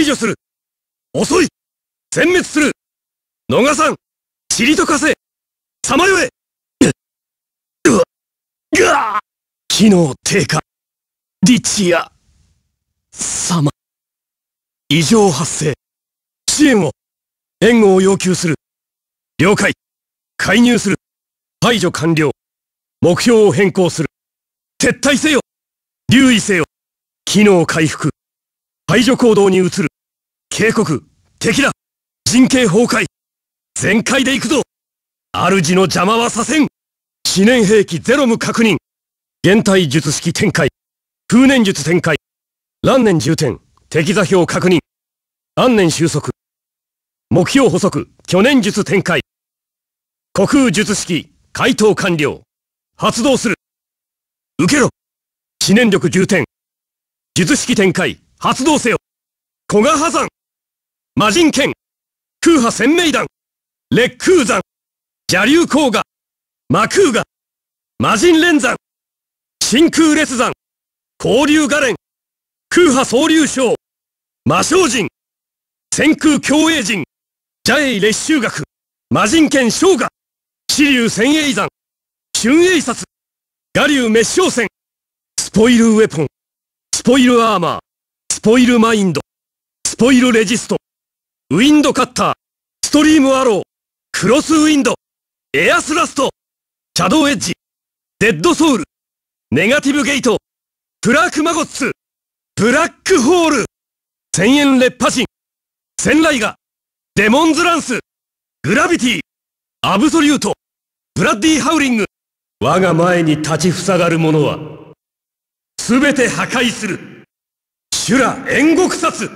排除する遅い全滅する逃さん塵と化せさまよえうわぐわ機能低下リチア様異常発生支援を援護を要求する了解介入する排除完了目標を変更する撤退せよ留意せよ機能回復排除行動に移る警告敵だ陣形崩壊全開で行くぞ主の邪魔はさせん思年兵器ゼロム確認現体術式展開風年術展開乱年重点敵座標確認安年収束目標補足去年術展開虚空術式回答完了発動する受けろ知念力重点術式展開発動せよ古賀破山魔人剣、空波鮮明弾、烈空山、邪竜光河、魔空河、魔人連山、真空烈山、交流ガレン、空波総流将、魔将人、天空共栄人、邪影列州学、魔人剣昇河、紫竜千栄山、春栄札、我竜滅商戦、スポイルウェポン、スポイルアーマー、スポイルマインド、スポイルレジスト、ウィンドカッター、ストリームアロー、クロスウィンド、エアスラスト、シャドウエッジ、デッドソウル、ネガティブゲイト、プラークマゴッツ、ブラックホール、千円烈化神、千雷ガ、デモンズランス、グラビティ、アブソリュート、ブラッディハウリング。我が前に立ち塞がる者は、すべて破壊する。修羅煙獄殺